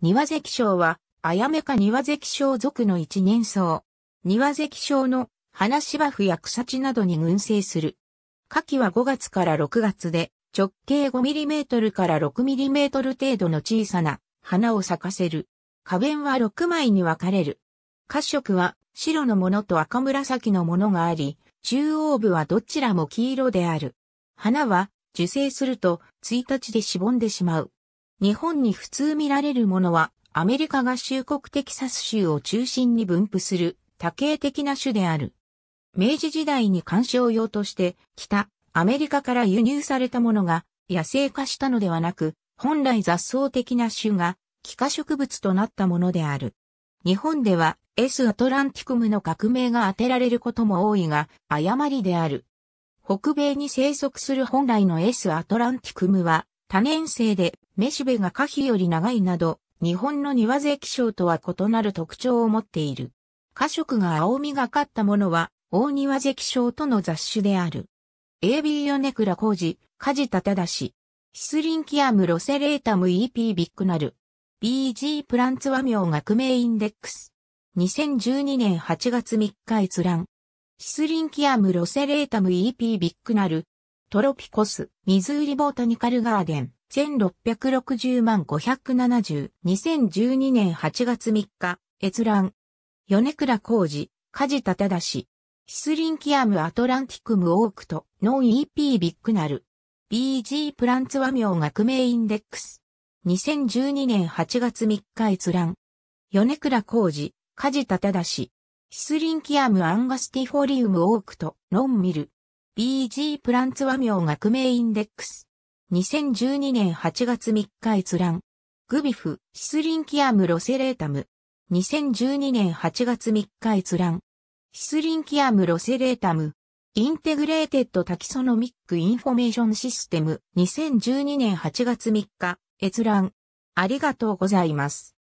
庭関章は、あやめか庭関章族の一年草。庭関章の花芝生や草地などに群生する。夏季は5月から6月で、直径 5mm から 6mm 程度の小さな花を咲かせる。花弁は6枚に分かれる。褐色は白のものと赤紫のものがあり、中央部はどちらも黄色である。花は受精すると1日でしぼんでしまう。日本に普通見られるものは、アメリカ合衆国テキサス州を中心に分布する多形的な種である。明治時代に観賞用として北アメリカから輸入されたものが野生化したのではなく、本来雑草的な種が気化植物となったものである。日本では S アトランティクムの革命が当てられることも多いが、誤りである。北米に生息する本来の S アトランティクムは多年生でメシベが花皮より長いなど、日本の庭関気象とは異なる特徴を持っている。花色が青みがかったものは、大庭関賞との雑種である。AB ヨネクラ工事、ジタタダシスリンキアムロセレータム EP ビッグナル。BG プランツ和名学名インデックス。2012年8月3日閲覧。シスリンキアムロセレータム EP ビッグナル。トロピコス、ミズーリボータニカルガーデン。1660万570、2012年8月3日、閲覧。米倉浩二、梶田忠史。シスリンキアムアトランティクムオークト、ノン EP ビッグナル。BG プランツ和名学名インデックス。2012年8月3日閲覧。米倉浩二、梶田忠史。シスリンキアムアンガスティフォリウムオークト、ノンミル。BG プランツ和名学名インデックス。2012年8月3日閲覧。グビフ、シスリンキアムロセレータム。2012年8月3日閲覧。シスリンキアムロセレータム。インテグレーテッドタキソノミックインフォメーションシステム。2012年8月3日閲覧。ありがとうございます。